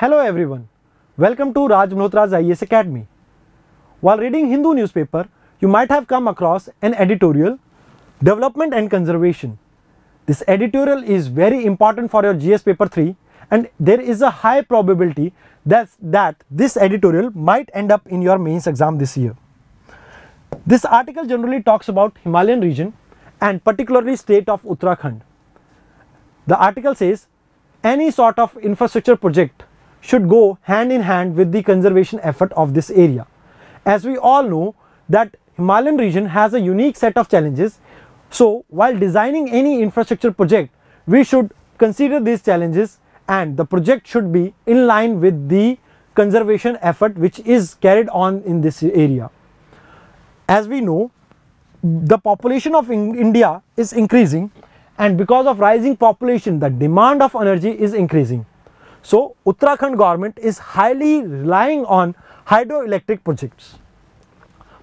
Hello everyone. Welcome to Raj Malhotra's IAS Academy. While reading Hindu newspaper, you might have come across an editorial, Development and Conservation. This editorial is very important for your GS paper 3 and there is a high probability that, that this editorial might end up in your mains exam this year. This article generally talks about Himalayan region and particularly state of Uttarakhand. The article says any sort of infrastructure project should go hand in hand with the conservation effort of this area. As we all know that Himalayan region has a unique set of challenges. So while designing any infrastructure project, we should consider these challenges and the project should be in line with the conservation effort which is carried on in this area. As we know, the population of in India is increasing and because of rising population, the demand of energy is increasing. So Uttarakhand government is highly relying on hydroelectric projects.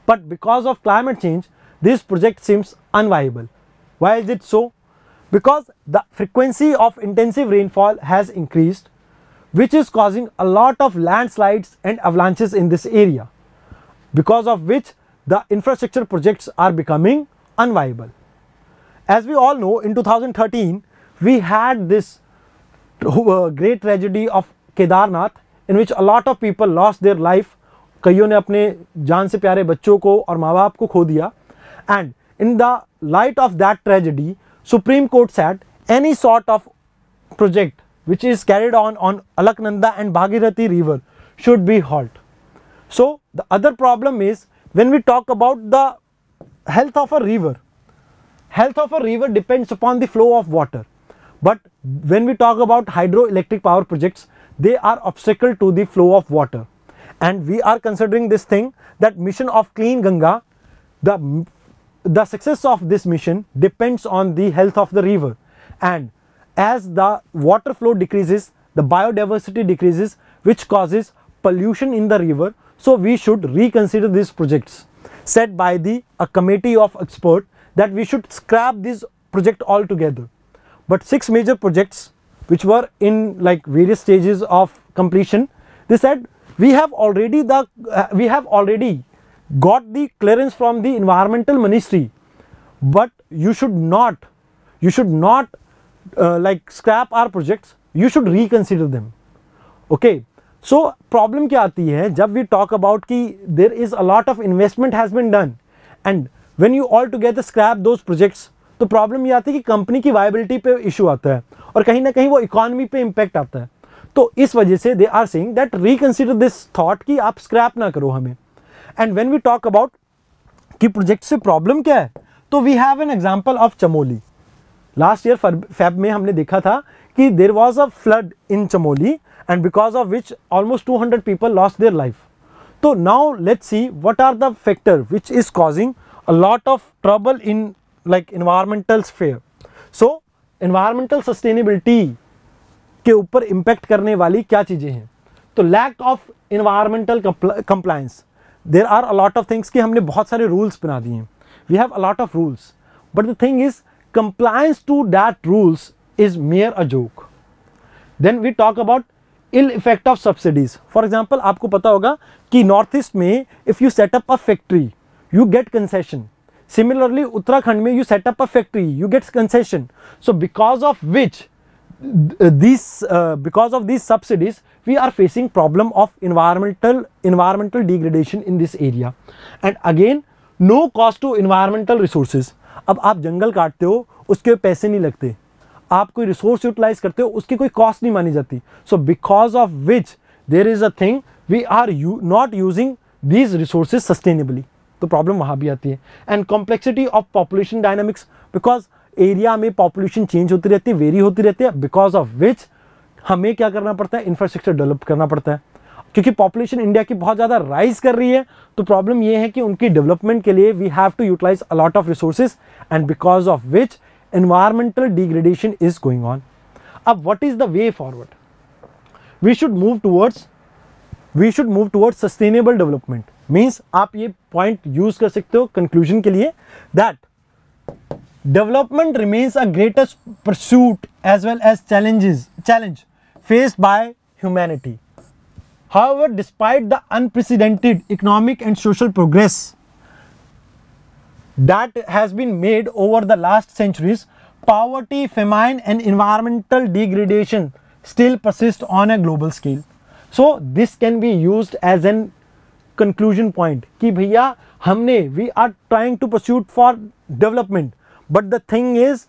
But because of climate change, this project seems unviable. Why is it so? Because the frequency of intensive rainfall has increased, which is causing a lot of landslides and avalanches in this area, because of which the infrastructure projects are becoming unviable. As we all know, in 2013, we had this uh, great tragedy of Kedarnath in which a lot of people lost their life. कईयों ने अपने जान से प्यारे बच्चों को और माँ बाप को खो दिया and in the light of that tragedy Supreme Court sat any sort of which is carried on on Alaknanda and Bhagirathi river should be halt. So the other problem is when we talk about the health of a river, health of a river depends upon the flow of water. But when we talk about hydroelectric power projects, they are obstacle to the flow of water. And we are considering this thing that mission of clean Ganga, the, the success of this mission depends on the health of the river. And as the water flow decreases, the biodiversity decreases, which causes pollution in the river. So we should reconsider these projects set by the a committee of experts that we should scrap this project altogether but six major projects which were in like various stages of completion they said we have already the uh, we have already got the clearance from the environmental ministry but you should not you should not uh, like scrap our projects you should reconsider them okay so problem kya aati hai jab we talk about ki there is a lot of investment has been done and when you all together scrap those projects तो problem ये आती है कि company की viability पे issue आता है और कहीं ना कहीं वो इकोनॉमी पे इम्पैक्ट आता है तो इस वजह से they are saying that reconsider this thought कि आप स्क्रैप ना करो हमें and when we talk about कि प्रोजेक्ट से प्रॉब्लम क्या है तो we have an example of Chamoli last year Feb में हमने देखा था कि there was a flood in Chamoli and because of which almost hundred people loss their life तो now let's see what are the factor which is causing a lot of trouble in like environmental fair so environmental sustainability के ऊपर impact करने वाली क्या चीज़ें हैं तो lack of environmental compliance there are a lot of things कि हमने बहुत सारे रूल्स बना दिए हैं we have a lot of rules but the thing is compliance to that rules is mere a joke then we talk about ill effect of subsidies for example आपको पता होगा कि नॉर्थ ईस्ट में if you set up a factory you get concession Similarly, Uttarakhand mein you set up a factory, you get concession. So because of which these uh, because of these subsidies we are facing problem of environmental environmental degradation in this area and again no cost to environmental resources अब आप जंगल काटते हो उसके पैसे नहीं लगते आप कोई रिसोर्स यूटिलाइज करते हो उसकी कोई कॉस्ट नहीं मानी जाती so because of which there is a thing we are you not using these resources sustainably तो प्रॉब्लम वहाँ भी आती है and complexity of population dynamics because area में पॉपुलेशन चेंज होती रहती है वेरी होती रहती है बिकॉज ऑफ विच हमें क्या करना पड़ता है इंफ्रास्ट्रक्चर डेवलप करना पड़ता है क्योंकि पॉपुलेशन इंडिया की बहुत ज़्यादा राइज कर रही है तो प्रॉब्लम ये है कि उनकी डेवलपमेंट के लिए we have to utilise a lot of resources and because of which environmental degradation is going on अब what is the way forward we should move towards we should move towards sustainable development means आप ये point use कर सकते हो conclusion के लिए that development remains a greatest pursuit as well as challenges challenge face by humanity how despite the unprecedented economic and social progress that has been made over the last centuries poverty famine and environmental degradation still persist on a global scale so this can be use as an conclusion point कि भैया हमने we are trying to pursuit for development but the thing is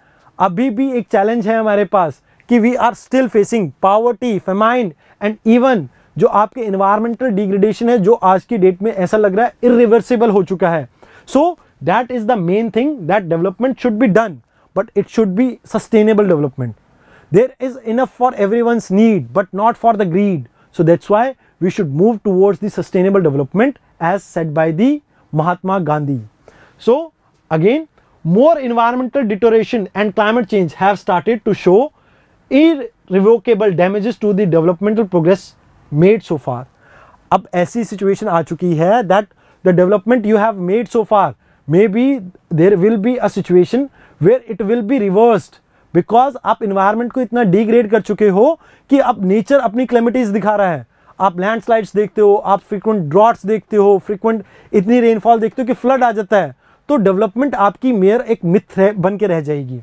अभी भी एक challenge है हमारे पास कि we are still facing poverty famine and even जो आपके इन्वायरमेंटल डिग्रेडेशन है जो आज की डेट में ऐसा लग रहा है इरिवर्सिबल हो चुका है so that is the main thing that development should be done but it should be sustainable development there is enough for every need but not for the greed so that's why we should move towards the sustainable development as said by the Mahatma Gandhi. So again more environmental deterioration and climate change have started to show irrevocable damages to the developmental progress made so far. अब ऐसी situation आ चुकी है that the development you have made so far maybe there will be a situation where it will be reversed because आप environment को इतना degrade कर चुके हो कि अब nature अपनी calamities दिखा रहा है आप लैंडस्लाइड्स देखते हो आप फ्रिक्वेंट ड्रॉट्स देखते हो फ्रिक्वेंट इतनी रेनफॉल देखते हो कि फ्लड आ जाता है तो डेवलपमेंट आपकी मेयर एक मिथ है बन के रह जाएगी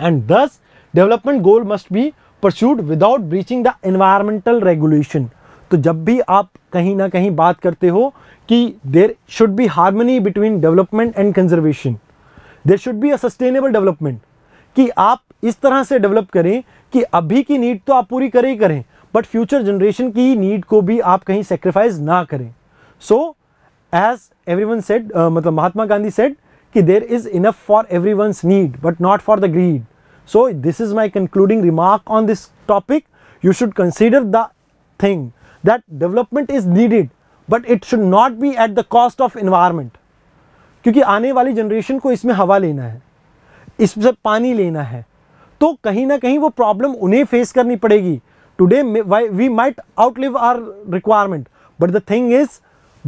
and thus development goal must be pursued without breaching the environmental regulation तो जब भी आप कहीं ना कहीं बात करते हो कि there should be harmony between development and conservation there should be a sustainable development कि आप इस तरह से डेवलप करें कि अभी की नीड तो आप पूरी करें ही करें बट फ्यूचर जनरेशन की नीड को भी आप कहीं सेक्रीफाइस ना करें so as everyone said मतलब महात्मा गांधी सेट कि there is enough for every one's need but not for the greed so this is my concluding remark on this topic you should consider the thing that development is needed but it should not be at the cost of environment क्योंकि आने वाली generation को इसमें हवा लेना है इसमें पानी लेना है तो कहीं ना कहीं वो प्रॉब्लम उन्हें फेस करनी पड़ेगी today why we might outlive our requirement but the thing is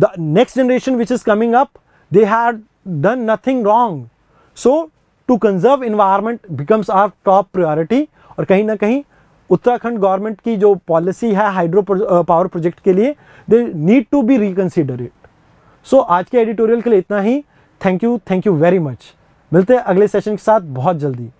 the next generation which is coming up they had done nothing wrong so to conserve environment becomes our top priority और कहीं ना कहीं Uttarakhand government की जो policy है hydro power project के लिए they need to be reconsider it so आज के एडिटोरियल के लिए इतना ही thank you thank you very much मिलते हैं अगले सेशन के साथ बहुत जल्दी